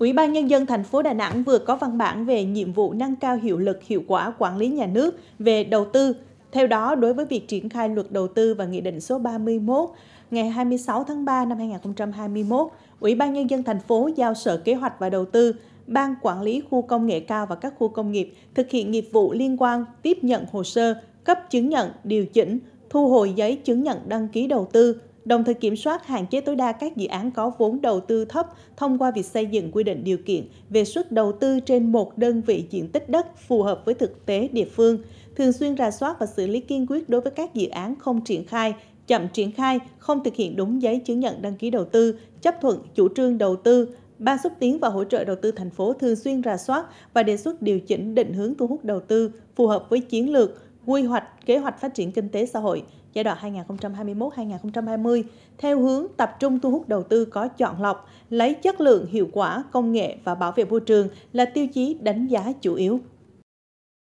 Ủy ban Nhân dân thành phố Đà Nẵng vừa có văn bản về nhiệm vụ nâng cao hiệu lực hiệu quả quản lý nhà nước về đầu tư. Theo đó, đối với việc triển khai luật đầu tư và nghị định số 31 ngày 26 tháng 3 năm 2021, Ủy ban Nhân dân thành phố giao Sở Kế hoạch và Đầu tư, Ban Quản lý Khu công nghệ cao và các khu công nghiệp thực hiện nghiệp vụ liên quan tiếp nhận hồ sơ, cấp chứng nhận, điều chỉnh, thu hồi giấy chứng nhận đăng ký đầu tư, đồng thời kiểm soát hạn chế tối đa các dự án có vốn đầu tư thấp thông qua việc xây dựng quy định điều kiện về suất đầu tư trên một đơn vị diện tích đất phù hợp với thực tế địa phương, thường xuyên ra soát và xử lý kiên quyết đối với các dự án không triển khai, chậm triển khai, không thực hiện đúng giấy chứng nhận đăng ký đầu tư, chấp thuận chủ trương đầu tư, Ban xúc tiến và hỗ trợ đầu tư thành phố thường xuyên ra soát và đề xuất điều chỉnh định hướng thu hút đầu tư phù hợp với chiến lược, quy hoạch kế hoạch phát triển kinh tế xã hội giai đoạn 2021-2020 theo hướng tập trung thu hút đầu tư có chọn lọc, lấy chất lượng, hiệu quả, công nghệ và bảo vệ môi trường là tiêu chí đánh giá chủ yếu.